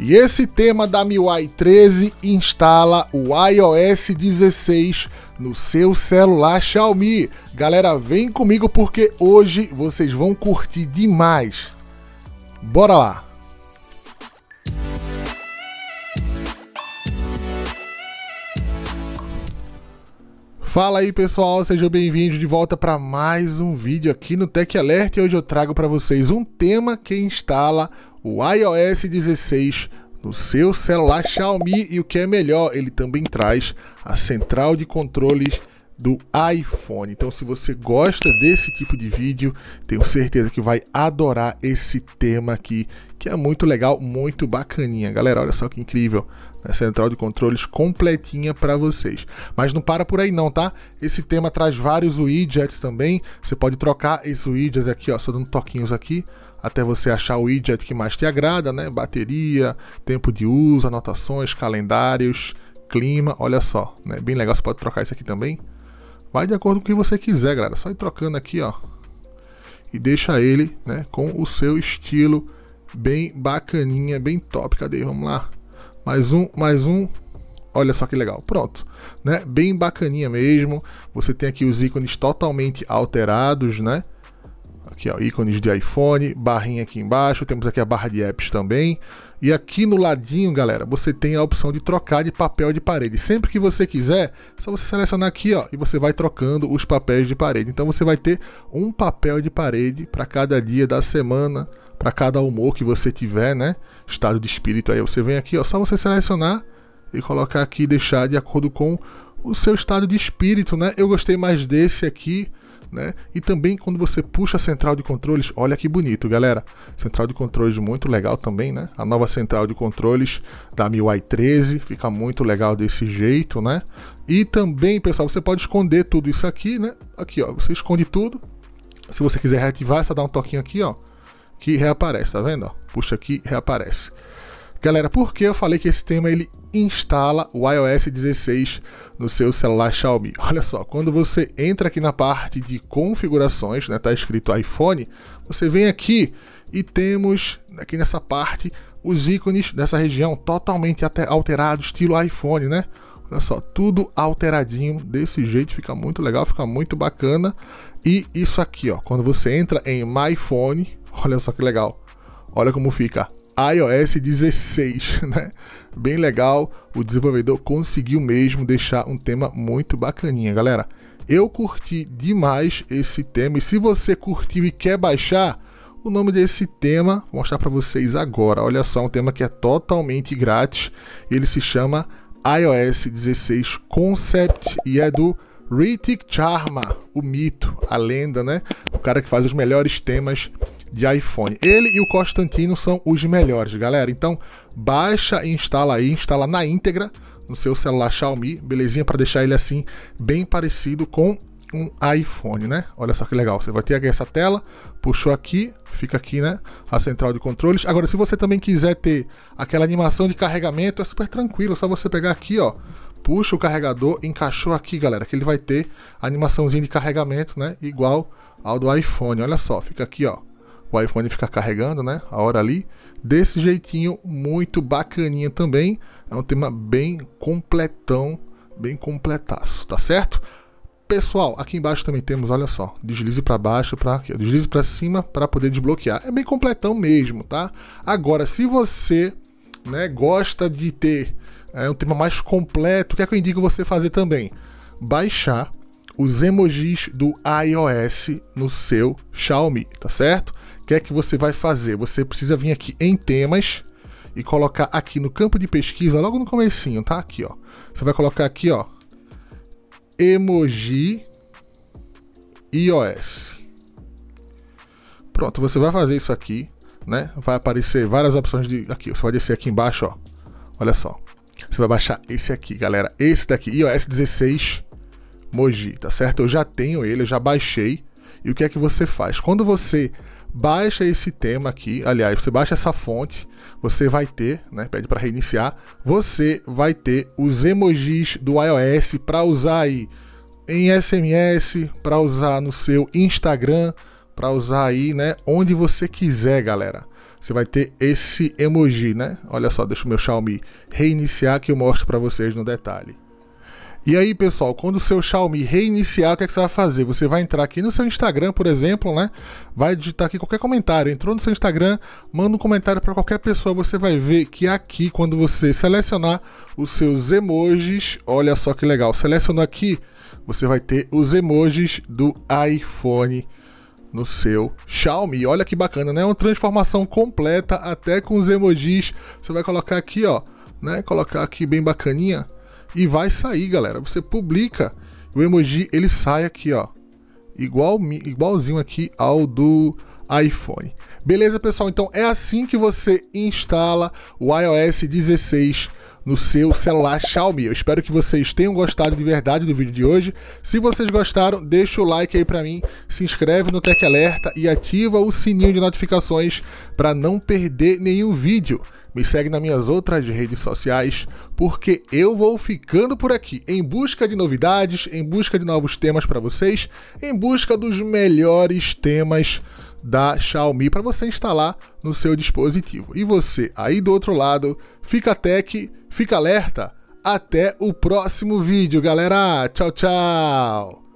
E esse tema da MIUI 13 instala o iOS 16 no seu celular Xiaomi. Galera, vem comigo porque hoje vocês vão curtir demais. Bora lá! Fala aí pessoal, sejam bem-vindos de volta para mais um vídeo aqui no Tech Alert e hoje eu trago para vocês um tema que instala o iOS 16 no seu celular Xiaomi e o que é melhor, ele também traz a central de controles do iPhone. Então, se você gosta desse tipo de vídeo, tenho certeza que vai adorar esse tema aqui, que é muito legal, muito bacaninha. Galera, olha só que incrível a é central de controles completinha para vocês. Mas não para por aí não, tá? Esse tema traz vários widgets também. Você pode trocar esses widgets aqui, ó, só dando toquinhos aqui, até você achar o widget que mais te agrada, né? Bateria, tempo de uso, anotações, calendários, clima, olha só, né? Bem legal, você pode trocar isso aqui também. Vai de acordo com o que você quiser, galera. Só ir trocando aqui, ó. E deixa ele, né, com o seu estilo bem bacaninha, bem top. Cadê? Vamos lá mais um, mais um. Olha só que legal. Pronto. Né? Bem bacaninha mesmo. Você tem aqui os ícones totalmente alterados, né? Aqui, ó, ícones de iPhone, barrinha aqui embaixo, temos aqui a barra de apps também. E aqui no ladinho, galera, você tem a opção de trocar de papel de parede. Sempre que você quiser, é só você selecionar aqui, ó, e você vai trocando os papéis de parede. Então você vai ter um papel de parede para cada dia da semana, para cada humor que você tiver, né? Estado de espírito aí. Você vem aqui, ó, só você selecionar e colocar aqui deixar de acordo com o seu estado de espírito, né? Eu gostei mais desse aqui, né? E também quando você puxa a central de controles, olha que bonito, galera. Central de controles muito legal também, né? A nova central de controles da MIUI 13 fica muito legal desse jeito, né? E também, pessoal, você pode esconder tudo isso aqui, né? Aqui, ó, você esconde tudo. Se você quiser reativar, é só dá um toquinho aqui, ó que reaparece, tá vendo? puxa aqui, reaparece. Galera, por que eu falei que esse tema ele instala o iOS 16 no seu celular Xiaomi? Olha só, quando você entra aqui na parte de configurações, né, tá escrito iPhone, você vem aqui e temos aqui nessa parte os ícones dessa região totalmente alterados, estilo iPhone, né? Olha só, tudo alteradinho desse jeito, fica muito legal, fica muito bacana. E isso aqui, ó, quando você entra em My Phone, Olha só que legal. Olha como fica. iOS 16, né? Bem legal. O desenvolvedor conseguiu mesmo deixar um tema muito bacaninha, galera. Eu curti demais esse tema e se você curtiu e quer baixar, o nome desse tema vou mostrar para vocês agora. Olha só, um tema que é totalmente grátis. Ele se chama iOS 16 Concept e é do Ritik Charma, o mito, a lenda, né? O cara que faz os melhores temas de iPhone. Ele e o Constantino são os melhores, galera. Então, baixa e instala aí, instala na íntegra no seu celular Xiaomi, belezinha para deixar ele assim bem parecido com um iPhone, né? Olha só que legal. Você vai ter aqui essa tela, puxou aqui, fica aqui, né? A central de controles. Agora, se você também quiser ter aquela animação de carregamento, é super tranquilo, é só você pegar aqui, ó. Puxa o carregador, encaixou aqui, galera, que ele vai ter animaçãozinha de carregamento, né? Igual ao do iPhone. Olha só, fica aqui, ó o iPhone fica carregando, né? A hora ali. Desse jeitinho muito bacaninha também. É um tema bem completão, bem completaço, tá certo? Pessoal, aqui embaixo também temos, olha só, deslize para baixo, para deslize para cima para poder desbloquear. É bem completão mesmo, tá? Agora, se você, né, gosta de ter é um tema mais completo, o que é que eu indico você fazer também? Baixar os emojis do iOS no seu Xiaomi, tá certo? que é que você vai fazer? Você precisa vir aqui em temas e colocar aqui no campo de pesquisa, logo no comecinho, tá? Aqui, ó. Você vai colocar aqui, ó, emoji iOS. Pronto, você vai fazer isso aqui, né? Vai aparecer várias opções de aqui. Você vai descer aqui embaixo, ó. Olha só. Você vai baixar esse aqui, galera. Esse daqui, iOS 16 Moji, tá certo? Eu já tenho ele, eu já baixei. E o que é que você faz? Quando você baixa esse tema aqui, aliás, você baixa essa fonte, você vai ter, né, pede para reiniciar, você vai ter os emojis do iOS para usar aí em SMS, para usar no seu Instagram, para usar aí, né, onde você quiser, galera. Você vai ter esse emoji, né? Olha só, deixa o meu Xiaomi reiniciar que eu mostro para vocês no detalhe. E aí, pessoal, quando o seu Xiaomi reiniciar, o que, é que você vai fazer? Você vai entrar aqui no seu Instagram, por exemplo, né? Vai digitar aqui qualquer comentário. Entrou no seu Instagram, manda um comentário para qualquer pessoa. Você vai ver que aqui, quando você selecionar os seus emojis, olha só que legal. Selecionou aqui, você vai ter os emojis do iPhone no seu Xiaomi. Olha que bacana, né? Uma transformação completa até com os emojis. Você vai colocar aqui, ó, né? Colocar aqui bem bacaninha e vai sair, galera. Você publica o emoji, ele sai aqui, ó. Igual, igualzinho aqui ao do iPhone. Beleza, pessoal? Então é assim que você instala o iOS 16 no seu celular Xiaomi. Eu espero que vocês tenham gostado de verdade do vídeo de hoje. Se vocês gostaram, deixa o like aí para mim, se inscreve no Tech Alerta e ativa o sininho de notificações para não perder nenhum vídeo me segue nas minhas outras redes sociais, porque eu vou ficando por aqui em busca de novidades, em busca de novos temas para vocês, em busca dos melhores temas da Xiaomi para você instalar no seu dispositivo. E você aí do outro lado, fica tech, fica alerta. Até o próximo vídeo, galera. Tchau, tchau.